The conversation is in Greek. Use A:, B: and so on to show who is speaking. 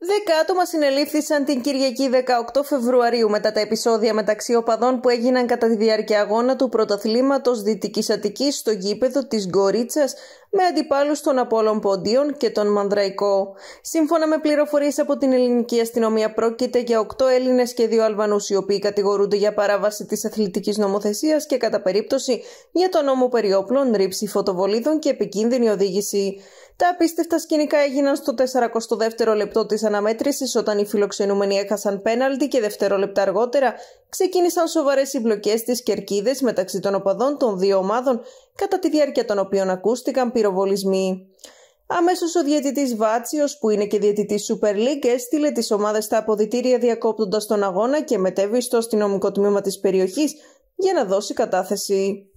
A: Δέκα άτομα συνελήφθησαν την Κυριακή 18 Φεβρουαρίου μετά τα επεισόδια μεταξύ οπαδών που έγιναν κατά τη διάρκεια αγώνα του Πρωταθλήματος Δυτικής Αττικής στο γήπεδο της Γκορίτσας με αντιπάλους των Απόλων Ποντίων και τον Μανδραϊκό. Σύμφωνα με πληροφορίες από την ελληνική αστυνομία πρόκειται για 8 Έλληνες και δύο Αλβανούς, οι οποίοι κατηγορούνται για παράβαση της αθλητικής νομοθεσίας και κατά περίπτωση για τον νόμο περιόπλων, ρήψη φωτοβολίδων και επικίνδυνη οδήγηση. Τα απίστευτα σκηνικά έγιναν στο 42ο λεπτό της αναμέτρησης όταν οι φιλοξενούμενοι έχασαν πέναλτι και δευτερόλεπτα αργότερα ξεκίνησαν σοβαρές συμπλοκές στις κερκίδες μεταξύ των οπαδών των δύο ομάδων, κατά τη διάρκεια των οποίων ακούστηκαν πυροβολισμοί. Αμέσως ο διαιτητής Βάτσιος, που είναι και διαιτητής Super League, έστειλε τις ομάδες στα αποδητήρια διακόπτοντας τον αγώνα και μετέβη στο αστυνομικό τμήμα της περιοχής για να δώσει κατάθεση.